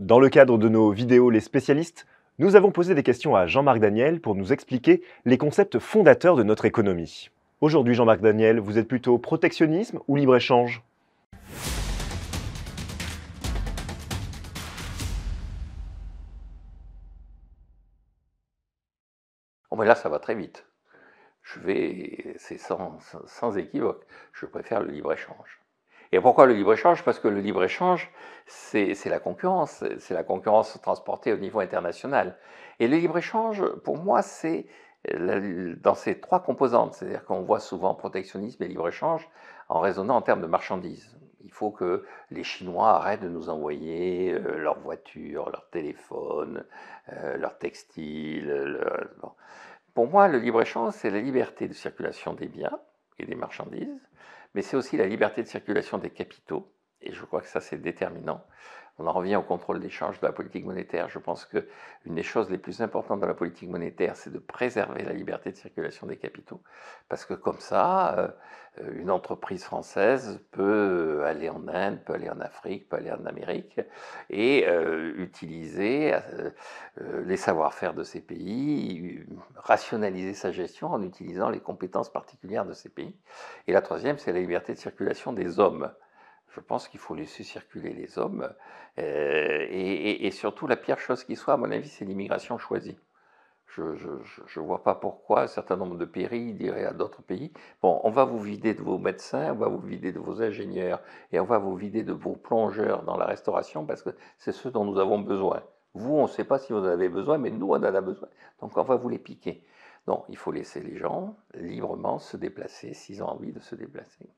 Dans le cadre de nos vidéos Les spécialistes, nous avons posé des questions à Jean-Marc Daniel pour nous expliquer les concepts fondateurs de notre économie. Aujourd'hui, Jean-Marc Daniel, vous êtes plutôt protectionnisme ou libre-échange oh, là, ça va très vite. Je vais, c'est sans équivoque, je préfère le libre-échange. Et pourquoi le libre-échange Parce que le libre-échange, c'est la concurrence, c'est la concurrence transportée au niveau international. Et le libre-échange, pour moi, c'est dans ces trois composantes, c'est-à-dire qu'on voit souvent protectionnisme et libre-échange en raisonnant en termes de marchandises. Il faut que les Chinois arrêtent de nous envoyer euh, leurs voitures, leurs téléphones, euh, leurs textiles. Leur... Pour moi, le libre-échange, c'est la liberté de circulation des biens et des marchandises, mais c'est aussi la liberté de circulation des capitaux, et je crois que ça c'est déterminant. On en revient au contrôle des charges de la politique monétaire. Je pense que une des choses les plus importantes dans la politique monétaire, c'est de préserver la liberté de circulation des capitaux, parce que comme ça, euh, une entreprise française peut aller en Inde, peut aller en Afrique, peut aller en Amérique et euh, utiliser euh, les savoir-faire de ces pays, rationaliser sa gestion en utilisant les compétences particulières de ces pays. Et la troisième, c'est la liberté de circulation des hommes. Je pense qu'il faut laisser circuler les hommes. Euh, et, surtout, la pire chose qui soit, à mon avis, c'est l'immigration choisie. Je ne vois pas pourquoi un certain nombre de pays diraient à d'autres pays, bon, on va vous vider de vos médecins, on va vous vider de vos ingénieurs, et on va vous vider de vos plongeurs dans la restauration, parce que c'est ce dont nous avons besoin. Vous, on ne sait pas si vous en avez besoin, mais nous, on en a besoin. Donc, on va vous les piquer. Non, il faut laisser les gens librement se déplacer s'ils ont envie de se déplacer.